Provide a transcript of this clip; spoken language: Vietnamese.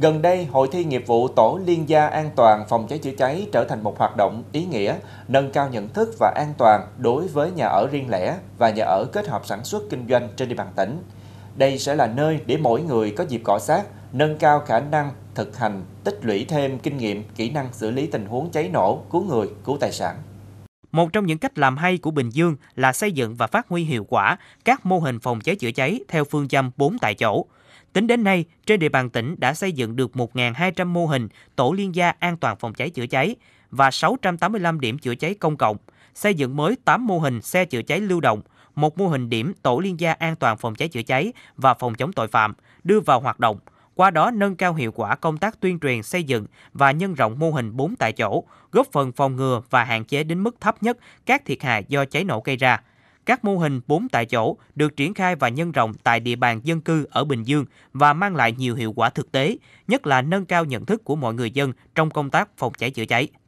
Gần đây, Hội thi nghiệp vụ Tổ Liên gia An toàn phòng cháy chữa cháy trở thành một hoạt động ý nghĩa, nâng cao nhận thức và an toàn đối với nhà ở riêng lẻ và nhà ở kết hợp sản xuất kinh doanh trên địa bàn tỉnh. Đây sẽ là nơi để mỗi người có dịp cọ sát, nâng cao khả năng thực hành, tích lũy thêm kinh nghiệm, kỹ năng xử lý tình huống cháy nổ, cứu người, cứu tài sản. Một trong những cách làm hay của Bình Dương là xây dựng và phát huy hiệu quả các mô hình phòng cháy chữa cháy theo phương châm 4 tại chỗ. Tính đến nay, trên địa bàn tỉnh đã xây dựng được 1.200 mô hình tổ liên gia an toàn phòng cháy chữa cháy và 685 điểm chữa cháy công cộng, xây dựng mới 8 mô hình xe chữa cháy lưu động, một mô hình điểm tổ liên gia an toàn phòng cháy chữa cháy và phòng chống tội phạm đưa vào hoạt động – qua đó nâng cao hiệu quả công tác tuyên truyền xây dựng và nhân rộng mô hình 4 tại chỗ, góp phần phòng ngừa và hạn chế đến mức thấp nhất các thiệt hại do cháy nổ gây ra. Các mô hình 4 tại chỗ được triển khai và nhân rộng tại địa bàn dân cư ở Bình Dương và mang lại nhiều hiệu quả thực tế, nhất là nâng cao nhận thức của mọi người dân trong công tác phòng cháy chữa cháy.